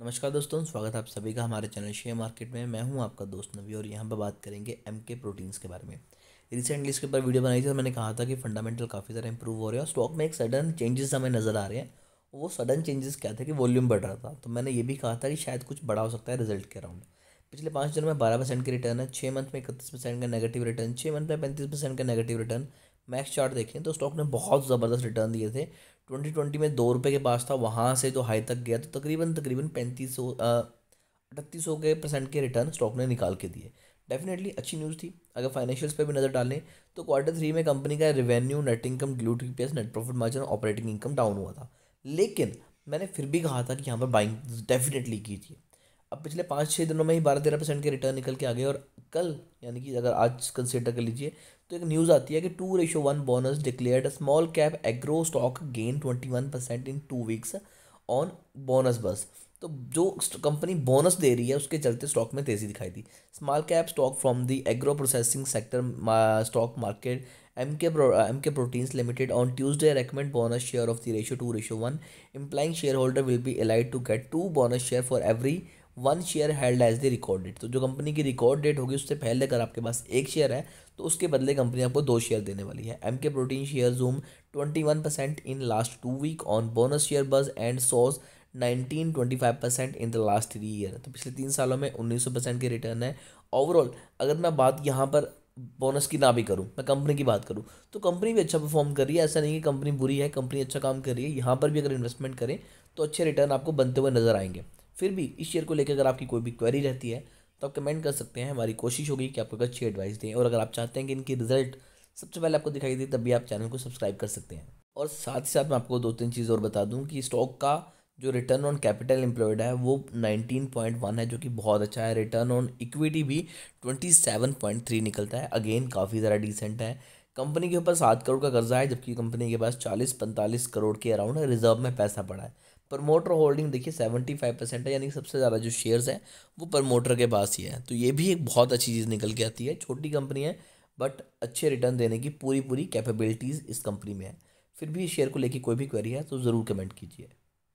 नमस्कार दोस्तों स्वागत है आप सभी का हमारे चैनल शेयर मार्केट में मैं हूं आपका दोस्त नवी और यहां पर बात करेंगे एम के प्रोटीन्स के बारे में रिसेंटली इसके ऊपर वीडियो बनाई थी और मैंने कहा था कि फंडामेंटल काफ़ी ज़्यादा इंप्रूव हो रहे हैं और स्टॉक में एक सडन चेंजेस हमें नज़र आ रहे हैं वो सडन चेंजेस क्या थे कि वॉल्यूम बढ़ रहा था तो मैंने ये भी कहा था कि शायद कुछ बड़ा हो सकता है रिजल्ट के अराउंड पिछले पाँच दिनों में बारह परसेंट के रिटर्न है छः मंथ में इकतीस परसेंट का नेगेटिव रिटर्न छः मंथ में पैंतीस परसेंट का नेगेटिव रिटर्न मैक्स चार्ट देखें तो स्टॉक ने बहुत ज़बरदस्त रिटर्न दिए थे ट्वेंटी ट्वेंटी में दो रुपये के पास था वहाँ से जो हाई तक गया तो तकरीबन तकरीबन पैंतीस सौ अठतीस सौ के परसेंट के रिटर्न स्टॉक ने निकाल के दिए डेफिनेटली अच्छी न्यूज़ थी अगर फाइनेंशियल्स पे भी नज़र डालें तो क्वार्टर थ्री में कंपनी का revenue net income dilute E net profit margin operating income down हुआ था लेकिन मैंने फिर भी कहा था कि यहाँ पर बाइंग डेफिनेटली की थी अब पिछले पाँच छः दिनों में ही बारह तेरह परसेंट के रिटर्न निकल के आ गए और कल यानी कि अगर आज कंसिडर कर लीजिए तो एक न्यूज़ आती है कि two ratio one bonus declared small cap agro stock gain twenty one percent in two weeks on bonus buzz तो जो कंपनी बोनस दे रही है उसके चलते स्टॉक में तेज़ी दिखाई दी small cap stock from the agro processing sector stock market M K M K proteins limited on Tuesday recommend bonus share of the ratio two ratio one implying share holder will be allied to get two bonus share for every one share held as the record date तो जो company की record date होगी उससे पहले अगर आपके पास एक share है तो उसके बदले कंपनी आपको दो शेयर देने वाली है M K protein share zoom twenty one percent in last two week on bonus share buzz and सॉस nineteen twenty five percent in the last three year तो पिछले तीन सालों में उन्नीस सौ परसेंट की रिटर्न है ओवरऑल अगर मैं बात यहाँ पर बोनस की ना भी करूँ मैं कंपनी की बात करूँ तो कंपनी भी अच्छा परफॉर्म कर रही है ऐसा नहीं कि कंपनी बुरी है कंपनी अच्छा काम कर रही है यहाँ पर भी अगर इन्वेस्टमेंट करें तो अच्छे रिटर्न आपको बनते हुए नजर आएंगे फिर भी इस शेयर को लेकर अगर आपकी कोई भी क्वेरी रहती है तो आप कमेंट कर सकते हैं हमारी कोशिश होगी कि आपको अच्छी एडवाइस दें और अगर आप चाहते हैं कि इनकी रिजल्ट सबसे पहले आपको दिखाई दे तब भी आप चैनल को सब्सक्राइब कर सकते हैं और साथ ही साथ मैं आपको दो तीन चीज़ और बता दूं कि स्टॉक का जो रिटर्न ऑन कैपिटल एम्प्लॉयड है वो 19.1 है जो कि बहुत अच्छा है रिटर्न ऑन इक्विटी भी 27.3 निकलता है अगेन काफ़ी ज़्यादा डिसेंट है कंपनी के ऊपर सात करोड़ का कर्जा है जबकि कंपनी के पास चालीस पैंतालीस करोड़ के अराउंड रिजर्व में पैसा पड़ा है प्रमोटर होल्डिंग देखिए सेवेंटी फाइव परसेंट है यानी कि सबसे ज़्यादा जो शेयर्स हैं वो प्रमोटर के पास ही है तो ये भी एक बहुत अच्छी चीज़ निकल के आती है छोटी कंपनी है बट अच्छे रिटर्न देने की पूरी पूरी कैपेबिलिटीज़ इस कंपनी में है फिर भी इस शेयर को लेकर कोई भी क्वेरी है तो ज़रूर कमेंट कीजिए